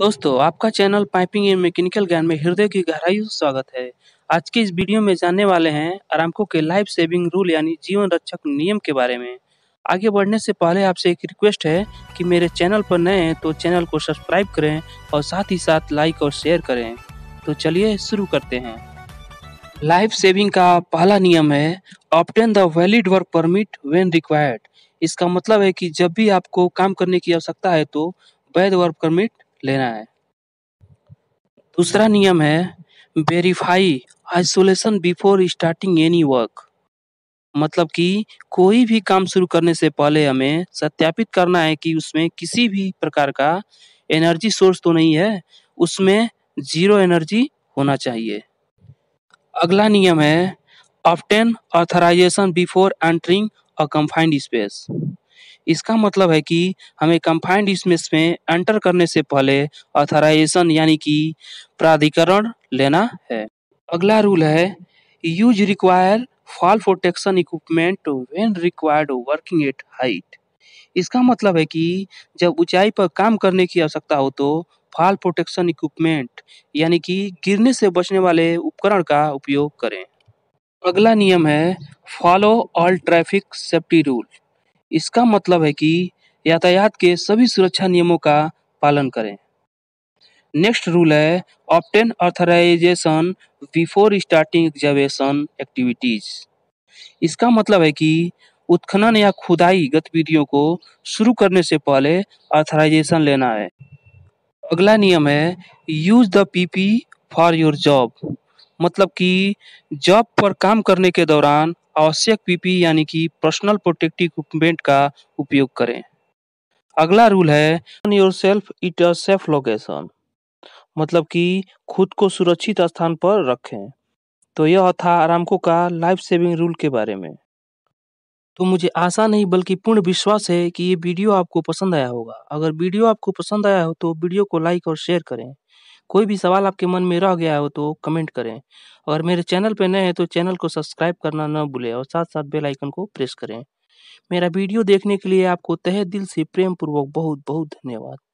दोस्तों आपका channel piping and mechanical ज्ञान में हृदय की गहराई से स्वागत है आज के इस वीडियो में जानने वाले हैं आरामको के लाइफ सेविंग रूल यानी जीवन रक्षक नियम के बारे में आगे बढ़ने से पहले आपसे एक रिक्वेस्ट है कि मेरे चैनल पर नए हैं तो चैनल को सब्सक्राइब करें और साथ ही साथ लाइक और शेयर करें तो चलिए शुरू करते हैं लाइफ सेविंग का पहला नियम है obtain the valid work permit when required इसका मतलब है कि जब भी आपको काम करने की आवश्यकता है तो वैध वर्क परमिट लेना है दूसरा नियम है verify isolation before starting any work मतलब कि कोई भी काम शुरू करने से पहले हमें सत्यापित करना है कि उसमें किसी भी प्रकार का एनर्जी सोर्स तो नहीं है उसमें जीरो एनर्जी होना चाहिए अगला नियम है obtain authorisation before entering a confined space इसका मतलब है कि हमें कंफाइंड स्पेस में एंटर करने से पहले ऑथराइजेशन यानी कि प्राधिकरण लेना है अगला रूल है use require fall protection equipment when required working at height इसका मतलब है कि जब ऊंचाई पर काम करने की आवश्यकता हो तो फॉल प्रोटेक्शन इक्विपमेंट यानी कि गिरने से बचने वाले उपकरण का उपयोग करें अगला नियम है follow all traffic safety rule इसका मतलब है कि यातायात के सभी सुरक्षा नियमों का पालन करें नेक्स्ट रूल है obtain authorisation before starting excavation activities इसका मतलब है कि उत्खनन या खुदाई गतिविधियों को शुरू करने से पहले ऑथराइजेशन लेना है अगला नियम है use the PP for your job मतलब कि जॉब पर काम करने के दौरान आवश्यक पीपी यानी कि पर्सनल प्रोटेक्टिव इक्विपमेंट का उपयोग करें अगला रूल है yourself at a safe location मतलब कि खुद को सुरक्षित स्थान पर रखें तो यह था आरामको का लाइफ सेविंग रूल के बारे में तो मुझे आशा नहीं बल्कि पूर्ण विश्वास है कि ये वीडियो आपको पसंद आया होगा अगर वीडियो आपको पसंद आया हो तो वीडियो को लाइक और शेयर करें कोई भी सवाल आपके मन में रह गया हो तो कमेंट करें और मेरे चैनल पर नए हैं तो चैनल को सब्सक्राइब करना न भूलें और साथ साथ बेल आइकन को प्रेस करें मेरा वीडियो देखने के लिए आपको तहे दिल से प्रेम पूर्वक बहुत बहुत धन्यवाद